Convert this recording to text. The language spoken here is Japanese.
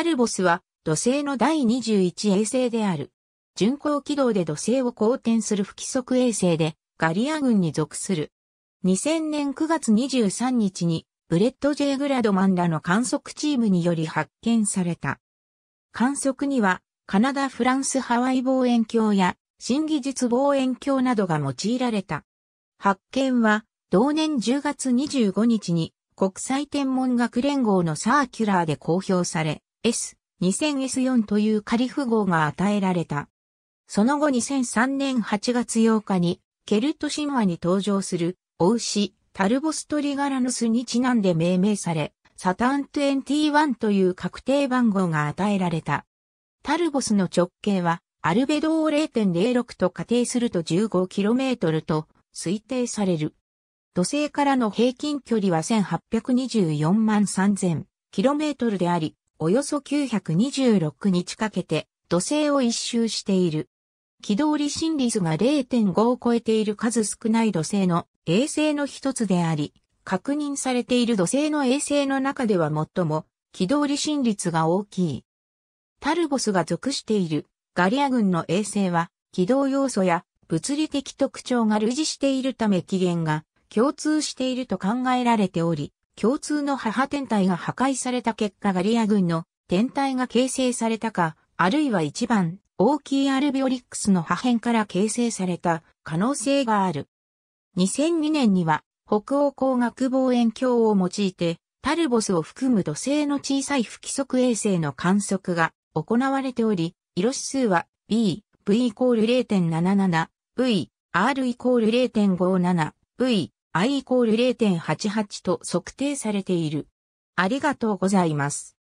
パルボスは土星の第21衛星である。巡航軌道で土星を公転する不規則衛星でガリア軍に属する。2000年9月23日にブレッド・ジェイ・グラドマンらの観測チームにより発見された。観測にはカナダ・フランス・ハワイ望遠鏡や新技術望遠鏡などが用いられた。発見は同年10月25日に国際天文学連合のサーキュラーで公表され、S2000S4 という仮符号が与えられた。その後2003年8月8日に、ケルト神話に登場する、お牛、タルボストリガラヌスにちなんで命名され、サタン21という確定番号が与えられた。タルボスの直径は、アルベドを0.06と仮定すると 15km と推定される。土星からの平均距離は1824万 3000km であり、およそ926日かけて土星を一周している。軌道離心率が0.5を超えている数少ない土星の衛星の一つであり、確認されている土星の衛星の中では最も軌道離心率が大きい。タルボスが属しているガリア軍の衛星は軌道要素や物理的特徴が類似しているため起源が共通していると考えられており、共通の母天体が破壊された結果ガリア群の天体が形成されたか、あるいは一番大きいアルビオリックスの破片から形成された可能性がある。2002年には北欧光学望遠鏡を用いてタルボスを含む土星の小さい不規則衛星の観測が行われており、色指数は B、V イコール0.77、V、R イコール0.57、V、i イコール0.88と測定されている。ありがとうございます。